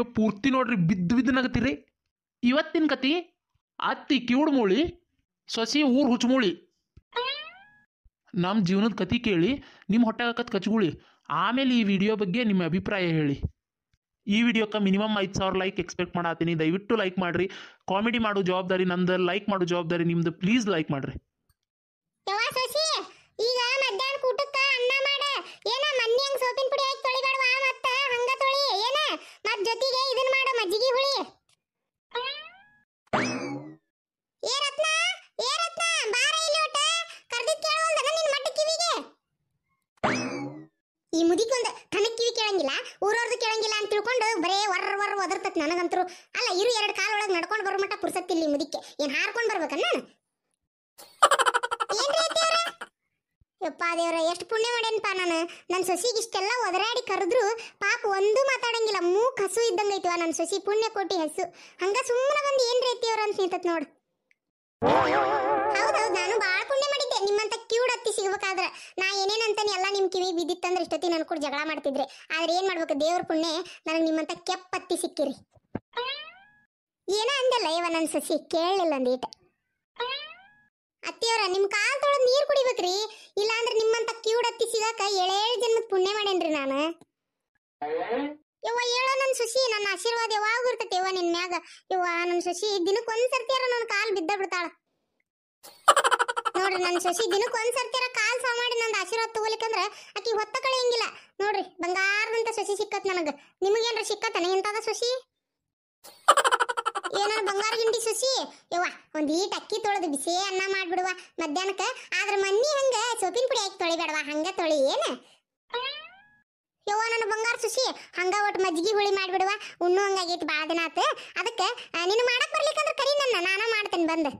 ಅಯ್ಯೋ ಪೂರ್ತಿ ನೋಡ್ರಿ ಬಿದ್ದು ಬಿದ್ದು ನಗತಿರಿ ಇವತ್ತಿನ ಕತಿ ಅತ್ತಿ ಕ್ಯೂಡ್ ಮೂಳಿ ಸೊಸಿ ಊರು ಹುಚ್ಚಮೂಳಿ ನಮ್ಮ ಜೀವನದ ಕತಿ ಕೇಳಿ ನಿಮ್ಮ ಹೊಟ್ಟೆಗಾಕತ್ ಕಚ್ಗುಳಿ ಆಮೇಲೆ ಈ ವಿಡಿಯೋ ಬಗ್ಗೆ ನಿಮ್ಮ ಅಭಿಪ್ರಾಯ ಹೇಳಿ ಈ ವಿಡಿಯೋಕ್ಕೆ ಮಿನಿಮಮ್ ಐದು ಸಾವಿರ ಲೈಕ್ ಎಕ್ಸ್ಪೆಕ್ಟ್ ಮಾಡತ್ತೀನಿ ದಯವಿಟ್ಟು ಲೈಕ್ ಮಾಡ್ರಿ ಕಾಮಿಡಿ ಮಾಡೋ ಜವಾಬ್ದಾರಿ ನಂದು ಲೈಕ್ ಮಾಡೋ ಜವಾಬ್ದಾರಿ ನಿಮ್ಮದು ಪ್ಲೀಸ್ ಲೈಕ್ ಮಾಡ್ರಿ ಜೊತೆಗೆ ಇದನ್ನ ಮಾಡು ಮಜ್ಜಿಗೆ ಹುಳಿ ಏ ರತ್ನ ಏ ರತ್ನ ಬಾರ ಇಲ್ಲಿ ಒಟ್ಟ ಮಟ್ಟ ಕಿವಿಗೆ ಈ ಮುದಿಕೊಂದು ತನಕ್ ಕಿವಿ ಕೇಳಂಗಿಲ್ಲ ಊರವ್ರದ್ದು ಕೇಳಂಗಿಲ್ಲ ಅಂತ ತಿಳ್ಕೊಂಡು ಬರೇ ವರ್ ವರ್ ಒದರ್ತತ್ ನನಗಂತರು ಅಲ್ಲ ಇರು ಎರಡು ಕಾಲ ಒಳಗೆ ನಡ್ಕೊಂಡು ಬರೋ ಮಟ್ಟ ಪುರ್ಸತ್ತಿಲ್ಲ ಈ ಮುದಿಕ್ಕೆ ಏನು ಹಾರ್ಕೊಂಡು ಬರ್ಬೇಕನ್ನ ಯಪ್ಪ ದೇವ್ರ ಎಷ್ಟು ಪುಣ್ಯ ಮಾಡೇನಪ್ಪ ನಾನು ನನ್ನ ಸೊಸಿಗೆ ಇಷ್ಟೆಲ್ಲ ಒದರಾಡಿ ಕರೆದ್ರು ಪಾಪ ಒಂದು ಮಾತಾಡಂಗಿಲ್ಲ ಮೂಕ್ ಹಸು ಇದ್ದಂಗೆ ಐತಿವ ನನ್ನ ಸೊಸಿ ಪುಣ್ಯ ಕೋಟಿ ಹಸು ಹಂಗ ಸುಮ್ಮನೆ ಬಂದು ಏನ್ ರೀತಿಯವ್ರ ಅಂತ ನಿಂತತ್ ನೋಡ್ ಹೌದೌದು ನಾನು ಬಾಳ ಪುಣ್ಯ ಮಾಡಿದ್ದೆ ನಿಮ್ಮಂತ ಕ್ಯೂಡ್ ಹತ್ತಿ ಸಿಗ್ಬೇಕಾದ್ರೆ ನಾ ಏನೇನಂತಾನೆ ಎಲ್ಲ ನಿಮ್ಮ ಕಿವಿ ಬಿದ್ದಿತ್ತಂದ್ರೆ ಇಷ್ಟೊತ್ತಿ ನನ್ ಕೂಡ ಜಗಳ ಮಾಡ್ತಿದ್ರಿ ಆದ್ರೆ ಏನ್ ಮಾಡ್ಬೇಕು ದೇವ್ರ ಪುಣ್ಯ ನನಗೆ ನಿಮ್ಮಂತ ಕೆಪ್ಪತ್ತಿ ಸಿಕ್ಕಿರಿ ಏನೋ ಅಂದಲ್ಲ ಇವ ನನ್ ಸಸಿ ಕೇಳಲಿಲ್ಲ ಅಂದೀಟ ಅತ್ತಿಯವ್ರ ನಿಮ್ ಕಾಲ್ ತೊಳೆದ್ ನೀರ್ ಕುಡಿಬೇಕ್ರಿ ಇಲ್ಲಾಂದ್ರೆ ನಿಮ್ಮಂತ ಕ್ಯೂಡ್ ಅತ್ತಿ ಸಿಗಾಕ ಏಳೇಳ್ ಜನ್ಮದ ಪುಣ್ಯ ಮಾಡೇನ್ರಿ ನಾನು ಯವ್ವ ಹೇಳೋ ನನ್ ಸುಶಿ ನನ್ನ ಆಶೀರ್ವಾದ ಯಾವಾಗ ಇರ್ತೈತಿ ಯವ್ವ ನಿನ್ ಮ್ಯಾಗ ಯವ್ವ ನನ್ ಸಸಿ ದಿನಕ್ಕೆ ಒಂದ್ ಸರ್ತಿಯಾರ ನನ್ನ ಕಾಲ್ ಬಿದ್ದ ಬಿಡ್ತಾಳ ನೋಡ್ರಿ ನನ್ ಶಶಿ ದಿನಕ್ಕೆ ಒಂದ್ ಸರ್ತಿಯಾರ ಕಾಲ್ ಸಾ ಮಾಡಿ ನಂದು ಆಶೀರ್ವಾದ ತಗೋಲಿಕ್ಕಂದ್ರ ಅಕ್ಕಿ ಹೊತ್ತ ಕಳೆಯಂಗಿಲ್ಲ ನೋಡ್ರಿ ಬಂಗಾರದಂತ ಶಶಿ ಸಿಕ್ಕತ್ ನನಗ ನಿಮಗೇನ್ರ ಸಿಕ್ಕತ್ತನ ಇಂತದ ಸಸಿ ಏನೋ ಬಂಗಾರ ಗಿಂಡಿ ಸುಸಿ ಯವ್ವ ಒಂದ್ ಈಟ್ ಅಕ್ಕಿ ತೊಳೆದು ಬಿಸಿ ಅನ್ನ ಮಾಡ್ಬಿಡುವ ಮಧ್ಯಾಹ್ನಕ್ಕ ಆದ್ರ ಮನ್ನಿ ಹಂಗ ಸೋಪಿನ ಪುಡಿ ಹಾಕಿ ತೊಳಿಬೇಡವ ಹಂಗ ತೊಳಿ ಏನ ಯವ್ವ ನನ್ನ ಬಂಗಾರ ಸುಸಿ ಹಂಗ ಒಟ್ಟು ಮಜ್ಜಿಗೆ ಹುಳಿ ಮಾಡಿಬಿಡುವ ಉಣ್ಣು ಹಂಗಾಗೈತಿ ಭಾಳ ದಿನ ಆತ ಅದಕ್ಕೆ ನೀನು ಮಾಡಕ್ ಬರ್ಲಿಕ್ಕಂದ್ರೆ ಕರಿ ನನ್ನ ನಾನ ಮಾಡ್ತೇನೆ ಬಂದು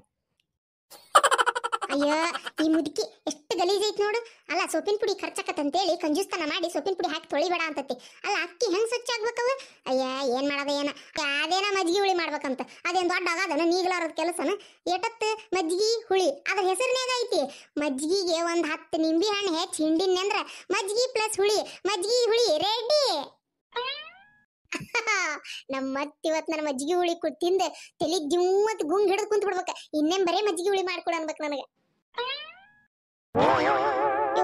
ಅಯ್ಯ ಈ ಮುದುಕಿ ಎಷ್ಟು ಗಲೀಜೈತ್ ನೋಡು ಅಲ್ಲ ಸೊಪ್ಪಿನ ಪುಡಿ ಖರ್ಚಾಕತ್ತಂತೇಳಿ ಕಂಜೂಸ್ತನ ಮಾಡಿ ಸೊಪ್ಪಿನ ಪುಡಿ ಹಾಕಿ ತೊಳಿಬೇಡ ಅಂತತಿ ಅಲ್ಲ ಅಕ್ಕಿ ಹೆಂಗ್ ಸ್ವಚ್ಛ ಆಗ್ಬೇಕವ ಅಯ್ಯ ಏನ್ ಮಾಡದ ಏನ ಅದೇನ ಮಜ್ಗಿ ಹುಳಿ ಮಾಡ್ಬೇಕಂತ ಅದೇನ್ ದೊಡ್ಡ ಆಗದನ ನೀಗ್ಲಾರದ ಕೆಲಸನ ಎಟತ್ ಮಜ್ಗಿ ಹುಳಿ ಅದ್ರ ಹೆಸರಿನಾಗ ಐತಿ ಮಜ್ಗಿಗೆ ಒಂದ್ ಹತ್ತು ನಿಂಬಿ ಹಣ್ಣು ಹೆಚ್ಚು ಹಿಂಡಿನ ಮಜ್ಗಿ ಪ್ಲಸ್ ಹುಳಿ ಮಜ್ಗಿ ಹುಳಿ ರೆಡ್ಡಿ ನಮ್ಮ ಇವತ್ ಇವತ್ತು ನನ್ನ ಮಜ್ಜಿಗೆ ಹುಳಿ ತಿಂದ ತಲೆಗೆ ಜಿಮ್ಮತ್ ಗುಂಗ್ ಹಿಡಿದು ಕುಂತ ಬಿಡ್ಬೇಕ ಇನ್ನೇನ್ ಬರೇ ಮಜ್ಜಿಗೆ ಹುಳಿ ಮಾಡ್ಕೊಡ ಅನ್ಬೇಕು ನನಗೆ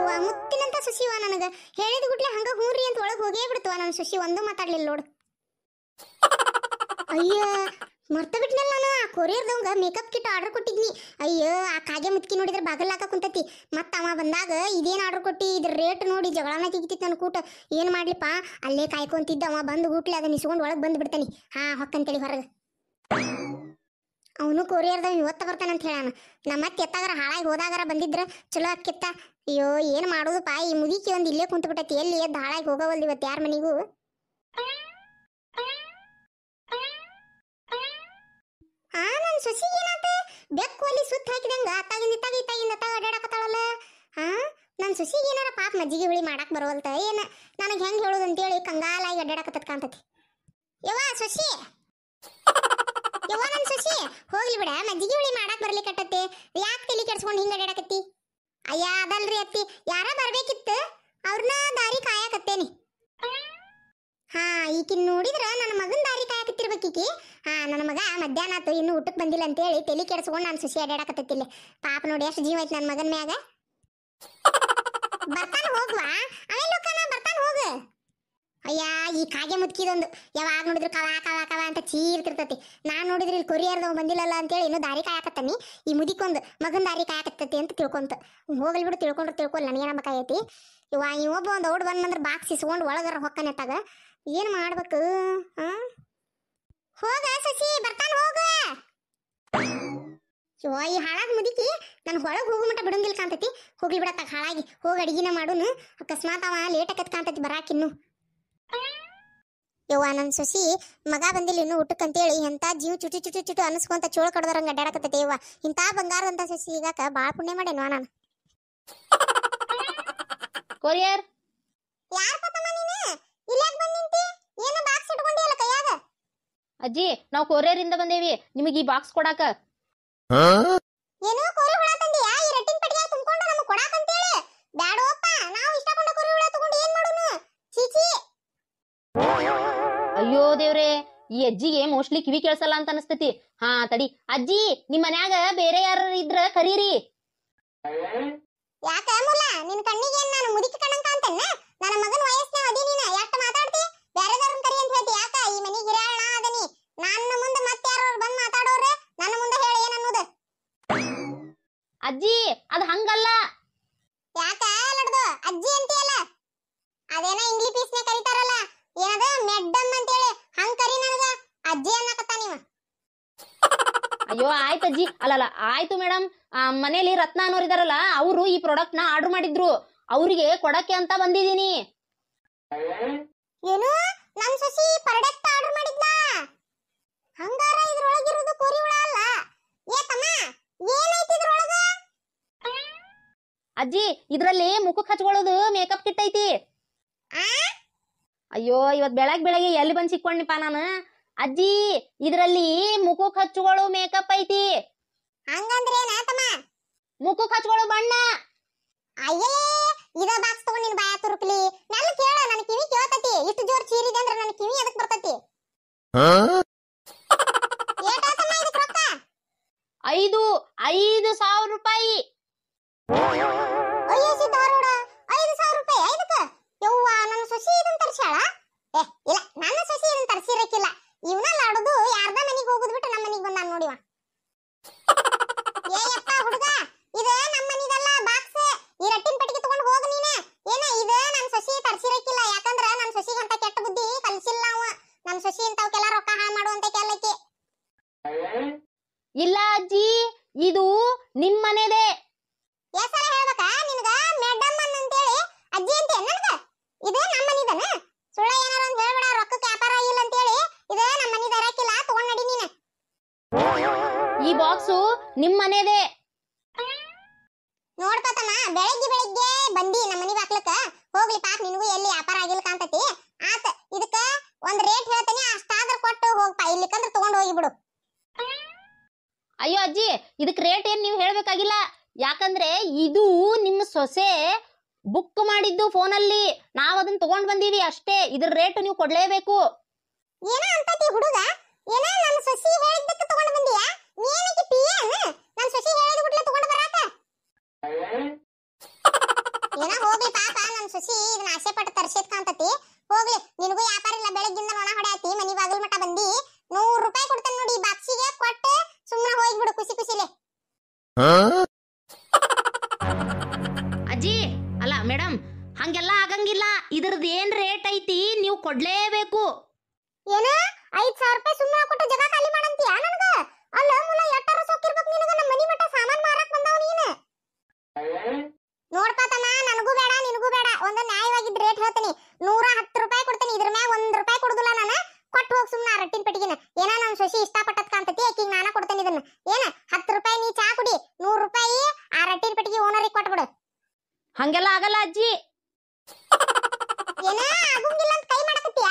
ಇವ್ವ ಮುತ್ತಿನಂತ ಸುಶಿವ ನನಗ ಹೇಳಿದ ಗುಟ್ಲೆ ಹಂಗ ಹೂನ್ರಿ ಅಂತ ಒಳಗ್ ಹೋಗೇ ಬಿಡ್ತವ ನಾನು ಸುಶಿ ಒಂದು ಮಾತಾಡ್ಲಿಲ್ಲ ನೋಡು ಅಯ್ಯೋ ಮರ್ತ ಬಿಟ್ನಲ್ಲ ನಾನು ಆ ಕೊರಿಯರ್ದವಂಗ ಮೇಕಪ್ ಕಿಟ್ ಆರ್ಡರ್ ಕೊಟ್ಟಿದ್ನಿ ಅಯ್ಯೋ ಆ ಕಾಗೆ ಮುತ್ಕಿ ನೋಡಿದ್ರೆ ಬಾಗಲ್ ಹಾಕ ಕುಂತತಿ ಮತ್ತೆ ಅವ ಬಂದಾಗ ಇದೇನು ಆರ್ಡರ್ ಕೊಟ್ಟಿ ಇದ್ರ ರೇಟ್ ನೋಡಿ ಜಗಳನ ತೆಗಿತಿತ್ತು ನನ್ನ ಕೂಟ ಏನು ಮಾಡ್ಲಿಪ್ಪ ಅಲ್ಲೇ ಕಾಯ್ಕೊಂತಿದ್ದ ಅವ ಬಂದು ಗೂಟ್ಲೆ ಅದನ್ನ ಇಸ್ಕೊಂಡು ಒಳಗೆ ಬಂದು ಬಿಡ್ತಾನೆ ಹಾ ಹೊಕ್ಕಂತೇಳಿ ಹೊರಗೆ ಅವನು ಕೊರಿಯರ್ದಾಗ ಇವತ್ತು ಬರ್ತಾನಂತ ಹೇಳಾನ ನಮ್ಮ ಮತ್ತೆ ಎತ್ತಾಗರ ಹಾಳಾಗಿ ಹೋದಾಗರ ಬಂದಿದ್ರ ಚಲೋ ಅಕ್ಕಿತ್ತ ಅಯ್ಯೋ ಏನು ಮಾಡೋದು ಪಾ ಈ ಮುಗಿಕಿ ಒಂದು ಇಲ್ಲೇ ಕುಂತು ಬಿಟ್ಟೈತಿ ಎಲ್ಲಿ ಎದ್ದು ಹಾಳಾಗಿ ಹೋಗವಲ್ದು ಇವತ್ತು ಯಾರ ಮನಿಗೂ ಹಾ ನನ್ನ ಸೊಸಿ ಏನಾತ ಬೆಕ್ಕು ಅಲ್ಲಿ ಸುತ್ತ ಹಾಕಿದಂಗ ಅತ್ತಾಗಿಂದ ಇತ್ತಾಗ ಇತ್ತಾಗಿಂದ ಅತ್ತಾಗ ಅಡ್ಡಾಡಕತ್ತಾಳಲ್ಲ ಹಾ ನನ್ನ ಸೊಸಿಗೆ ಏನಾರ ಪಾಪ ಮಜ್ಜಿಗೆ ಹುಳಿ ಮಾಡಕ್ ಬರೋಲ್ತ ಏನ ನನಗೆ ಹೆಂಗೆ ಹೇಳೋದು ಹೇಳಿ ಕಂಗಾಲಾಗಿ ಅಡ್ಡಾಡಕತ್ತದ ಕಾಂತತಿ ಯವ್ವ ಸೊಸಿ ಯವ್ವ ನನ್ ಹೋಗ್ಲಿ ಬಿಡ ಮಜ್ಜಿಗೆ ಹುಳಿ ಮಾಡಕ್ ಬರ್ಲಿಕತ್ತತಿ ಯಾಕೆ ತಲಿ ಕೆಡ್ಸ್ಕೊಂಡು ಹಿಂಗ ಅಡ್ಯಾಡಕತ್ತಿ ಅಯ್ಯ ಅದಲ್ರಿ ಅತ್ತಿ ಯಾರ ಬರ್ಬೇಕಿತ್ತು ಅವ್ರನ್ನ ದಾರಿ ಕಾಯಕತ್ತೇನಿ ಹಾ ಈಕಿನ್ ನೋಡಿದ್ರ ನನ್ನ ಮಗನ್ ದಾರಿ ಕಾಯಕತ್ತಿರ್ಬೇಕೀಕಿ ಹಾ ನನ್ನ ಮಗ ಮಧ್ಯಾಹ್ನ ಆತು ಇನ್ನು ಊಟಕ್ಕೆ ಬಂದಿಲ್ಲ ಅಂತ ಹೇಳಿ ತಲೆ ಕೆಡ್ಸ್ಕೊಂಡು ನಾನು ಸುಶಿ ಅಡ್ಯಾಡಕತ್ತಿಲ್ಲ ಪಾಪ ನೋಡಿ ಎಷ್ಟು ಜೀವ ಐತಿ ನನ್ನ ಮಗನ ಮ್ಯಾಗ ಬರ್ತಾನ ಹೋಗ್ವಾ ಅಯ್ಯ ಈ ಕಾಗೆ ಮುದುಕಿದೊಂದು ಯಾವಾಗ ನೋಡಿದ್ರು ಕವ ಕವ ಕವ ಅಂತ ಚೀರ್ತಿರ್ತತಿ ನಾನ್ ನೋಡಿದ್ರೆ ಇಲ್ಲಿ ಕೊರಿಯರ್ದವ್ ಬಂದಿಲ್ಲಲ್ಲ ಅಂತೇಳಿ ಇನ್ನೂ ದಾರಿ ಕಾಯಕತ್ತಾನಿ ಈ ಮುದಿಕೊಂದು ಮಗನ್ ದಾರಿ ಕಾಯಕತ್ತತಿ ಅಂತ ತಿಳ್ಕೊಂತ ಹೋಗ್ಲಿ ಬಿಡು ತಿಳ್ಕೊಂಡ್ರೆ ತಿಳ್ಕೊಲ್ಲ ನನಗೆ ನಂಬಕಾಯೈತಿ ಇವ ಒಬ್ಬ ಒಂದು ಔಡ್ ಬಂದಂದ್ರೆ ಬಾಕ್ಸ್ ಇಸ್ಕೊಂಡು ಒಳಗರ ಹೊಕ್ಕನೆತ್ತಾಗ ಏನು ಮಾಡ್ಬೇಕು ಹೋಗ ಸಸಿ ಬರ್ತಾನ ಹೋಗ ಈ ಹಾಳಾಗಿ ಮುದುಕಿ ನಾನು ಹೊಳಗೆ ಹೋಗು ಮಟ್ಟ ಬಿಡಂಗಿಲ್ಲ ಕಾಂತತಿ ಹೋಗ್ಲಿ ಬಿಡತ್ತ ಹಾಳಾಗಿ ಹೋಗಿ ಅಡಿಗೆನ ಮಾಡೋನು ಅಕಸ್ಮಾತ್ ಅವ ಲೇಟ್ ಆಕತ್ ಕಾಂತತಿ ಬರಾಕಿನ್ನು ಯವ್ವ ನನ್ನ ಸೊಸಿ ಮಗ ಬಂದಿಲ್ಲ ಇನ್ನು ಹೇಳಿ ಎಂತ ಜೀವ ಚುಟು ಚುಟು ಚುಟು ಅನಿಸ್ಕೊಂತ ಚೋಳ ಕಡ್ದರಂಗೆ ಅಡ್ಡಾಡಕತ್ತ ದೇವ ಇಂತ ಬಂಗಾರದಂತ ಸಸಿ ಈಗಾಕ ಬಾಳ ಪುಣ್ಯ ಮಾಡೇನು ನಾನು ಕೊರಿಯರ್ ಯಾರ್ ಪಾಪಮ್ಮ ನೀನು ಇಲ್ಲಾಕ್ ಬಂದ ನಿಂತಿ ಏನು ಬಾಕ್ಸ್ ಇಟ್ಕೊಂಡಿಯಲ್ಲ ಕೈಯಾಗ ಅಜ್ಜಿ ನಾವು ಕೊರಿಯರ್ ಇಂದ ಬಂದೇವಿ ನಿಮಗೆ ಈ ಬಾಕ್ಸ್ ಕೊಡಾಕ ಏನು ಕೊರಿಯರ್ ಈ ಅಜ್ಜಿಗೆ ಮೋಸ್ಟ್ಲಿ ಕಿವಿ ಕೇಳಿಸಲ್ಲ ಅಂತ ಅನಸ್ತೈತಿ ಹಾ ತಡಿ ಅಜ್ಜಿ ನಿಮ್ ಮನ್ಯಾಗ ಬೇರೆ ಯಾರ ಇದ್ರ ಕರೀರಿ ಯಾಕ ಮುಲ್ಲ ನಿನ್ ಕಣ್ಣಿಗೆ ನಾನು ಮುದುಕಿ ಕಣಂಕ ಅಂತನ್ನ ನನ್ನ ಮಗನ ವಯಸ್ಸಿನ ಅದಿ ನೀನ ಯಾಕ ಮಾತಾಡ್ತಿ ಬೇರೆದವ್ರನ್ನ ಕರಿ ಅಂತ ಹೇಳ್ತಿ ಯಾಕ ಈ ಮನಿ ಗಿರಾಳ ಅದನಿ ನನ್ನ ಮುಂದೆ ಮತ್ತೆ ಯಾರು ಬಂದ್ ಮಾತಾಡೋರೆ ನನ್ನ ಮುಂದೆ ಹೇಳಿ ಏನನ್ನೋದು ಅಜ್ಜಿ ಅಯ್ಯೋ ಅಜ್ಜಿ ಅಲ್ಲಲ್ಲ ಆಯ್ತು ಮೇಡಮ್ ಮನೇಲಿ ರತ್ನ ಅನ್ನೋರು ಇದಾರಲ್ಲ ಅವರು ಈ ಪ್ರಾಡಕ್ಟ್ ನ ಆರ್ಡರ್ ಮಾಡಿದ್ರು ಅವರಿಗೆ ಕೊಡಕ್ಕೆ ಅಂತ ಬಂದಿದ್ದೀನಿ ಏನು ಸಸಿ ಪ್ರಾಡಕ್ಟ್ ಆರ್ಡರ್ ಮಾಡಿದ್ನಾ ಹಂಗಾರ ಇದ್ರೊಳಗೆ ಇರೋದು ಅಲ್ಲ ಏ ತಮ್ಮ ಏನೈತಿ ಇದ್ರೊಳಗೆ ಅಜ್ಜಿ ಇದರಲ್ಲಿ ಮುಖಕ್ಕೆ ಹಚ್ಕೊಳ್ಳೋದು ಮೇಕಪ್ ಕಿಟ್ ಐತಿ ಅಯ್ಯೋ ಇವತ್ ಬೆಳಗ್ ಬೆಳಗ್ಗೆ ಎಲ್ಲಿ ಬಂದ್ ಸಿಕ್ಕೊಂಡಿಪ್ಪ ನಾನು ಅಜ್ಜಿ ಇದ್ರಲ್ಲಿ ಮುಖಕ್ಕೆ ಹಚ್ಚುಗಳು ಮೇಕಪ್ ಐತಿ ಹಂಗಂದ್ರೆ ಏನಾತಮ್ಮ ಮುಖಕ್ಕೆ ಹಚ್ಚುಗಳು ಬಣ್ಣ ಅಯ್ಯೇ ಇದ ಬಾಕ್ಸ್ ತಗೊಂಡ್ ನಿನ್ ಬಾಯ ತುರುಕ್ಲಿ ನನ್ನ ಕೇಳ ನನ್ನ ಕಿವಿ ಕೇಳ್ತತಿ ಇಷ್ಟು ಜೋರ್ ಚೀರಿದೆ ಅಂದ್ರೆ ನನ್ನ ಕಿವಿ ಎದಕ್ ಬರ್ತತಿ ಐದು ಐದು ಸಾವಿರ ರೂಪಾಯಿ ಅಯ್ಯೋ ಸಿದ್ದಾರೂಢ ಇಲ್ಲ ಅಜ್ಜಿ ಇದು ನಿಮ್ಮ ಮನೆದೆ ಎಸರ ಹೇಳ್ಬೇಕ ನಿನಗ ಮೇಡಮ್ ಹೇಳಿ ಅಜ್ಜಿ ಅಂತ ನನಗ ಇದು ನಮ್ಮ ಮನಿದನ ಸುಳ್ಳ ಏನಾರ ಅಂತ ಹೇಳ್ಬೇಡ ರೊಕ್ಕಕ್ಕೆ ವ್ಯಾಪಾರ ಇಲ್ಲ ಅಂತೇಳಿ ಇದು ನಮ್ಮ ಮನಿದ ಇರಕ್ಕಿಲ್ಲ ತಗೊಂಡ್ ನಡಿ ನೀನ ಈ ಬಾಕ್ಸು ನಿಮ್ಮ ಮನೆದೆ ನೋಡ್ಪತಮ್ಮ ಬೆಳಿಗ್ಗೆ ಬೆಳಿಗ್ಗೆ ಬಂದಿ ನಮ್ಮ ಮನಿ ಬಾಕ್ಲಕ್ಕ ದೋಸೆ ಬುಕ್ ಮಾಡಿದ್ದು ಫೋನಲ್ಲಿ ನಾವ್ ಅದನ್ನ ತಗೊಂಡ್ ಬಂದೀವಿ ಅಷ್ಟೇ ಇದ್ರ ರೇಟ್ ನೀವು ಕೊಡ್ಲೇಬೇಕು ಏನೋ ಅಂತತಿ ಹುಡುಗ ಏನೋ ನನ್ನ ಸೊಸಿ ಹೇಳಿದ್ದಕ್ಕೆ ತಗೊಂಡ್ ಬಂದಿಯಾ ಇದ್ರದ್ದು ಏನ್ ರೇಟ್ ಐತಿ ನೀವು ಕೊಡ್ಲೇಬೇಕು ಏನ ಐದ್ ಸಾವಿರ ರೂಪಾಯಿ ಸುಮ್ಮನೆ ಕೊಟ್ಟು ಜಗ ಖಾಲಿ ಮಾಡಂತೀಯ ನನಗ ಅಲ್ಲ ಮುಲ ಎಟ್ಟಾರ ಸೊಕ್ಕಿರ್ಬೇಕು ನಿನಗ ನಮ್ಮ ಮನಿ ಮಟ್ಟ ಸಾಮಾನ್ ಮಾರಾಕ್ ಬಂದಾವ ನೀನು ನೋಡ್ಪಾ ತಮ್ಮ ನನಗೂ ಬೇಡ ನಿನಗೂ ಬೇಡ ಒಂದು ನ್ಯಾಯವಾಗಿದ್ದ ರೇಟ್ ಹೇಳ್ತೀನಿ ನೂರ ಹತ್ತು ರೂಪಾಯಿ ಕೊಡ್ತೀನಿ ಇದ್ರ ಮ್ಯಾಗ ಒಂದ್ ರೂಪಾಯಿ ಕೊಡುದಿಲ್ಲ ನಾನು ಕೊಟ್ಟು ಹೋಗಿ ಸುಮ್ಮನೆ ರಟ್ಟಿನ ಪೆಟ್ಟಿಗೆನ ಏನ ನನ್ನ ಸೊಸಿ ಇಷ್ಟಪಟ್ಟದ್ ಕಾಣ್ತತಿ ಆಕಿಗೆ ನಾನು ಕೊಡ್ತೇನೆ ಇದನ್ನ ಏನ ಹತ್ತು ರೂಪಾಯಿ ನೀ ಚಾ ಕುಡಿ ನೂರು ರೂಪಾಯಿ ಆ ರಟ್ಟಿನ ಪೆಟ್ಟಿಗೆ ಓನರಿಗೆ ಕೊಟ್ಬಿಡು ಹಂಗೆಲ್ಲ ಆಗಲ್ಲ ಅಜ್ಜಿ ಏನ ಆಗುಂಗಿಲ್ಲ ಅಂತ ಕೈ ಮಾಡಕತ್ತೀಯಾ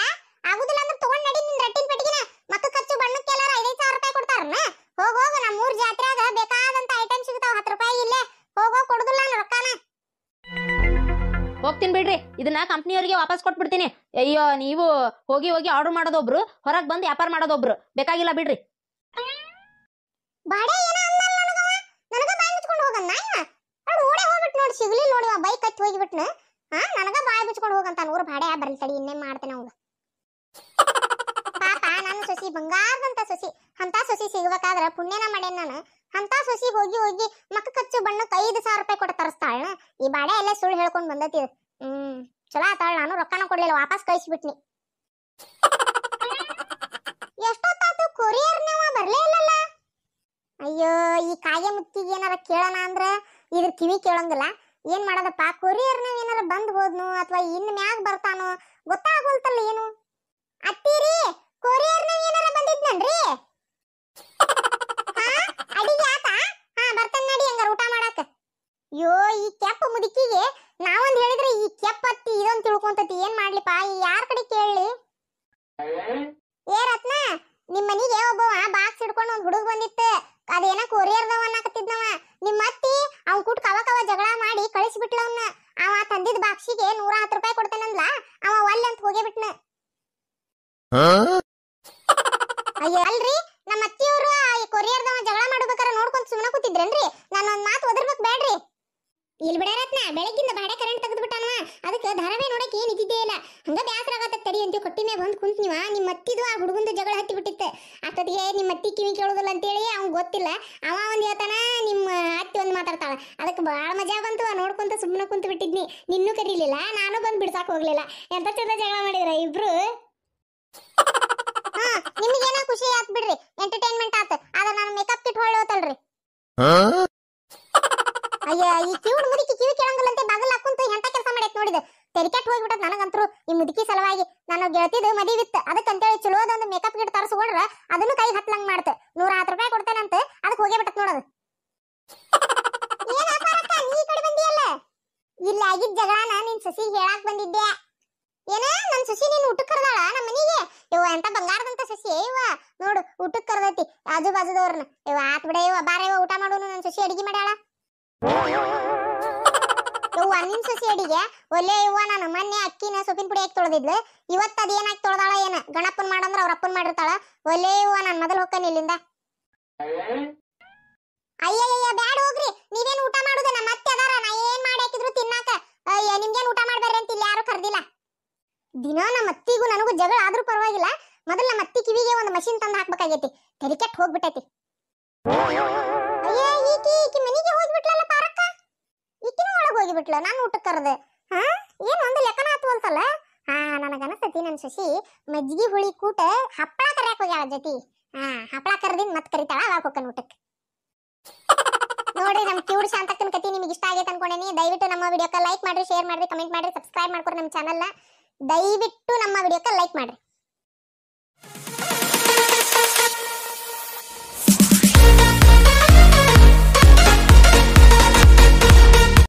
ಆಗುದಿಲ್ಲ ಅಂದ್ರೆ ತಗೊಂಡ್ ನಡಿ ನಿನ್ ರಟ್ಟಿನ ಪೆಟ್ಟಿಗಿನ ಮಕ್ಕ ಖರ್ಚು ಬಣ್ಣಕ್ಕೆಲ್ಲ ಐದೈದು ಸಾವಿರ ರೂಪಾಯಿ ಕೊಡ್ತಾರನ ಹೋಗ ಹೋಗ ನಮ್ಮ ಊರ್ ಜಾತ್ರೆಯಾಗ ಬೇಕಾದಂತ ಐಟಮ್ ಸಿಗ್ತಾವ ಹತ್ತು ರೂಪಾಯಿ ಇಲ್ಲ ಹೋಗ ಹೋಗ ಕೊಡುದಿಲ್ಲ ನಾನು ಹೋಗ್ತೀನಿ ಬಿಡ್ರಿ ಇದನ್ನ ಕಂಪ್ನಿಯವರಿಗೆ ವಾಪಸ್ ಕೊಟ್ಬಿಡ್ತೀನಿ ಅಯ್ಯೋ ನೀವು ಹೋಗಿ ಹೋಗಿ ಆರ್ಡರ್ ಒಬ್ರು ಹೊರಗೆ ಬಂದು ವ್ಯಾಪಾರ ಒಬ್ರು ಬೇಕಾಗಿಲ್ಲ ಬಿಡ್ರಿ ಬಾಡೆ ಏನ ಅಂದಲ್ಲ ನನಗವ ನನಗ ಬಾಯಿ ಮುಚ್ಕೊಂಡು ಹೋಗಣ್ಣ ಅವ್ನು ಓಡೇ ಹೋಗ್ಬಿಟ್ಟು ನೋಡಿ ಸಿಗ್ಲಿಲ್ಲ ನೋಡಿ ಬೈಕ್ ಹೋಗಿ ಹೋಗಿಬಿಟ್ನ ಹಾ ನನಗ ಬಾಯ್ ಬಿಚ್ಕೊಂಡು ಹೋಗಂತ ನೂರು ಭಾಡೆ ಬರಲಿ ತಡಿ ಇನ್ನೇ ಮಾಡ್ತೇನೆ ಅವಂಗ ಪಾಪ ನನ್ನ ಸೊಸಿ ಬಂಗಾರದಂತ ಸೊಸಿ ಅಂತ ಸೊಸಿ ಸಿಗ್ಬೇಕಾದ್ರ ಪುಣ್ಯನ ಮಾಡೇನ್ ನಾನು ಅಂತ ಸೊಸಿ ಹೋಗಿ ಹೋಗಿ ಮಕ್ಕ ಕಚ್ಚು ಬಣ್ಣಕ್ಕೆ ಐದು ಸಾವಿರ ರೂಪಾಯಿ ಕೊಟ್ಟು ತರಿಸ್ತಾಳ ಈ ಬಾಡೆ ಎಲ್ಲ ಸುಳ್ಳು ಹೇಳ್ಕೊಂಡು ಬಂದತಿ ಹ್ಮ್ ಚಲೋ ಆತಾಳ ನಾನು ರೊಕ್ಕನ ಕೊಡ್ಲಿಲ್ಲ ವಾಪಸ್ ಕಳಿಸ್ಬಿಟ್ನಿ ಎಷ್ಟೊತ್ತಾತು ಕೊರಿಯರ್ ನೀವು ಬರ್ಲೇ ಇಲ್ಲಲ್ಲ ಅಯ್ಯೋ ಈ ಕಾಗೆ ಮುತ್ತಿಗೆ ಏನಾರ ಕೇಳೋಣ ಅಂದ್ರ ಇದ್ರ ಕಿವಿ ಕೇಳಂಗಿಲ್ಲ ಏನ್ ಮಾಡೋದಪ್ಪ ಕೊರಿಯರ್ ನಾವ್ ಏನಾರ ಬಂದ್ ಹೋದ್ನು ಅಥವಾ ಇನ್ ಮ್ಯಾಗ ಬರ್ತಾನೋ ಗೊತ್ತಾಗೋಲ್ತಲ್ಲ ಏನು ಅತ್ತೀರಿ ಕೊರಿಯರ್ ನಾವ್ ಏನಾರ ಬಂದಿದ್ನನ್ರಿ ಅಡಿಗೆ ಆತ ಹಾ ನಡಿ ಊಟ ಮಾಡಾಕ ಅಯ್ಯೋ ಈ ಕೆಪ್ಪ ಮುದುಕಿಗೆ ನಾವೊಂದ್ ಹೇಳಿದ್ರೆ ಈ ಕೆಪ್ಪ ಅತ್ತಿ ಇದೊಂದ್ ತಿಳ್ಕೊಂತತಿ ಏನ್ ಮಾಡ್ಲಿಪ್ಪ ಯಾರ್ ಕಡೆ ಕೇಳ್ಲಿ ಏ ರತ್ನ ನಿಮ್ ಮನಿಗೆ ಒಬ್ಬವ ಬಾಕ್ಸ್ ಹಿಡ್ಕೊಂಡು ಒಂದ್ ಹುಡುಗ ಬಂದಿತ್ತು ಅದೇನ ಕೊರಿಯರ್ದವ ಅನ್ನಕತ್ತಿದ್ನವ ನಿಮ್ಮ ಅತ್ತಿ ಅವ್ನ ಕೂಟ್ ಕವ ಜಗಳ ಮಾಡಿ ಕಳಿಸಿಬಿಟ್ಲವನ್ನ ಅವ್ನ ಅವ ತಂದಿದ್ ಬಾಕ್ಸಿಗೆ ನೂರ ಹತ್ತು ರೂಪಾಯಿ ಕೊಡ್ತೇನಂದ್ಲ ಅವ ಒಲ್ಲೆ ಅಂತ ಹೋಗೇ ಬಿಟ್ನ ಅಲ್ರಿ ನಮ್ಮ ಅತ್ತಿಯವರು ಈ ಕೊರಿಯರ್ದವ ಜಗಳ ಮಾಡ್ಬೇಕಾರ ನೋಡ್ಕೊಂಡ್ ಸುಮ್ಮನೆ ಕೂತಿದ್ರೇನ್ರಿ ನಾನು ಒಂದ್ ಮಾತು ಒದರ್ಬೇಕು ಬೇಡ್ರಿ ಇಲ್ಲಿ ಬಿಡ ರತ್ನ ಬೆಳಗ್ಗಿಂದ ಬಾಡೆ ಕರೆಂಟ್ ತೆಗೆದ್ಬಿಟ್ಟನ್ವ ಅದಕ್ಕೆ ಧಾರಾವಾಹಿ ನೋಡಕ್ಕೆ ಏನು ಇದ್ದಿದ್ದೇ ಇಲ್ಲ ಹಂಗ ಬ್ಯಾಸರ ಆಗತ್ತೆ ತಡಿ ಅಂತ ಕೊಟ್ಟಿನ ಬಂದು ಕುಂತ ನಿಮ್ಮ ಅತ್ತಿದು ಆ ಹುಡುಗಂದು ಜಗಳ ಹತ್ತಿ ಬಿಟ್ಟಿತ್ತೆ ಅತ್ತದಿಗೆ ನಿಮ್ಮ ಅತ್ತಿ ಕಿವಿ ಕೇಳೋದಿಲ್ಲ ಅಂತೇಳಿ ಅವ್ನ್ ಗೊತ್ತಿಲ್ಲ ಅವ ಒಂದು ಹೇಳ್ತಾನ ನಿಮ್ಮ ಅತ್ತಿ ಒಂದು ಮಾತಾಡ್ತಾಳ ಅದಕ್ಕೆ ಭಾಳ ಮಜಾ ಬಂತು ನೋಡ್ಕೊಂತ ಸುಮ್ಮನೆ ಕುಂತ ಬಿಟ್ಟಿದ್ನಿ ನಿನ್ನೂ ಕರೀಲಿಲ್ಲ ನಾನು ಬಂದು ಬಿಡ್ಸಕ್ಕೆ ಹೋಗ್ಲಿಲ್ಲ ಎಂತ ಚಂದ ಜಗಳ ಮಾಡಿದ್ರ ಇಬ್ರು ಏನೋ ಖುಷಿ ಆತ್ ಬಿಡ್ರಿ ಎಂಟರ್ಟೈನ್ಮೆಂಟ್ ಆತ್ ಆದ್ರೆ ನಾನು ಮೇಕಪ್ ಕಿಟ್ ಹೊಳ್ಳೋತಲ್ರಿ ಅಯ್ಯ ಈ ಕಿವಿಡ್ ಮುದುಕಿ ಕಿವಿ ಕೇಳಂಗಿಲ್ಲಂತೆ ಬಾಗಲ್ ಹಾಕೊಂತ ಎಂತ ಕೆಲಸ ಮಾಡೈತ್ ನೋಡಿದ ತೆರಿಕೆಟ್ ಹೋಗ್ಬಿಟ್ಟದ ನನಗಂತರು ಈ ಮುದುಕಿ ಸಲುವಾಗಿ ನಾನು ಗೆಳತಿದ ಮದುವೆ ಇತ್ತು ಅದಕ್ಕಂತೇಳಿ ಒಂದು ಮೇಕಪ್ ಗಿಟ್ ತರಿಸ್ಕೊಂಡ್ರ ಅದನ್ನು ಕೈ ಹತ್ಲಂಗ್ ಮಾಡ್ತ ನೂರ ಹತ್ತು ರೂಪಾಯಿ ಕೊಡ್ತೇನಂತ ಅದಕ್ಕೆ ಹೋಗೇ ಬಿಟ್ಟತ್ ನೋಡೋದು ಇಲ್ಲ ಆಗಿದ್ ಜಗಳನ ನಿನ್ ಸಸಿ ಹೇಳಾಕ್ ಬಂದಿದ್ದೆ ಏನ ನನ್ ಸಸಿ ನೀನ್ ಊಟಕ್ಕೆ ಕರೆದಾಳ ನಮ್ಮ ಮನಿಗೆ ಇವ ಎಂತ ಬಂಗಾರದಂತ ಸಸಿ ಇವ ನೋಡು ಊಟಕ್ಕೆ ಕರ್ದೈತಿ ಆಜು ಬಾಜುದವ್ರನ್ನ ಇವ ಆತ್ ಬಿಡ ಇವ ಬಾರ ಇವ ಊಟ ಮಾಡೋನು ನನ್ ಸಸಿ ಅಡಿಗೆ ಮಾಡ್ಯಾಳ ಯವ್ವ ನಿನ್ ಅಡಿಗೆ ಒಲ್ಲೆ ಇವ್ವ ನಾನು ಮೊನ್ನೆ ಅಕ್ಕಿನ ಸೊಪ್ಪಿನ ಪುಡಿ ಹಾಕಿ ತೊಳೆದಿದ್ಲು ಇವತ್ತು ಅದೇನಾಗಿ ತೊಳೆದಾಳ ಏನ ಗಣಪನ್ ಮಾಡಂದ್ರ ಅವ್ರ ಅಪ್ಪನ್ ಮಾಡಿರ್ತಾಳ ಒಲ್ಲೆ ಯವ್ವ ನಾನು ಮೊದಲು ಹೋಗ್ತಾನೆ ಇಲ್ಲಿಂದ ಅಯ್ಯಯ್ಯ ಬ್ಯಾಡ ಹೋಗ್ರಿ ನೀವೇನು ಊಟ ಮಾಡುದ ನಮ್ಮ ಅತ್ತೆ ಅದಾರ ನಾ ಏನ್ ಮಾಡಿ ಹಾಕಿದ್ರು ತಿನ್ನಾಕ ಅಯ್ಯ ನಿಮ್ಗೇನು ಊಟ ಮಾಡ್ಬೇಡ್ರಿ ಅಂತ ಇಲ್ಲಿ ಯಾರು ಕರ್ದಿಲ್ಲ ದಿನ ನಮ್ಮ ಅತ್ತಿಗೂ ನನಗೂ ಜಗಳ ಆದ್ರೂ ಪರವಾಗಿಲ್ಲ ಮೊದಲು ನಮ್ಮ ಅತ್ತಿ ಕಿವಿಗೆ ಒಂದು ಮಷಿನ್ ತಂದು ಹಾಕ್ಬೇಕಾಗೈತಿ ತೆರಿಕೆಟ್ ಹೋಗ್ಬಿಟ್ಟೈತಿ ಬಿಟ್ಲ ನಾನು ಊಟಕ್ಕೆ ಕರೆದೆ ಹಾ ಏನು ಒಂದು ಲೆಕ್ಕನ ಆತು ಒಂದ್ಸಲ ಹಾ ನನಗನಸ್ತತಿ ನನ್ನ ಶಶಿ ಮಜ್ಜಿಗೆ ಹುಳಿ ಕೂಟ ಹಪ್ಪಳ ಕರ್ಯಾಕ ಹೋಗ್ಯಾಳ ಜೊತೆ ಹಾ ಹಪ್ಪಳ ಕರ್ದಿನ್ ಮತ್ತೆ ಕರಿತಾಳ ಅವಾಗ ಹೋಗ್ಕನ್ ಊಟಕ್ಕೆ ನೋಡಿ ನಮ್ಮ ಕ್ಯೂಡ್ ಶಾಂತಕ್ಕನ ಕತಿ ನಿಮಗೆ ಇಷ್ಟ ಆಗೈತೆ ಅನ್ಕೊಂಡೇನಿ ದಯವಿಟ್ಟು ನಮ್ಮ ವಿಡಿಯೋಕ್ಕೆ ಲೈಕ್ ಮಾಡ್ರಿ ಶೇರ್ ಮಾಡ್ರಿ ಕಮೆಂಟ್ ಮಾಡ್ರಿ ಸಬ್ಸ್ಕ್ರೈಬ್ ಮಾಡ್ಕೊರಿ ನಮ್ಮ ಚಾನಲ್ನ ದಯವಿಟ್ಟು ನಮ್ಮ ವಿಡಿಯೋಕ್ಕೆ ಲೈಕ್ ಮಾಡ್ರಿ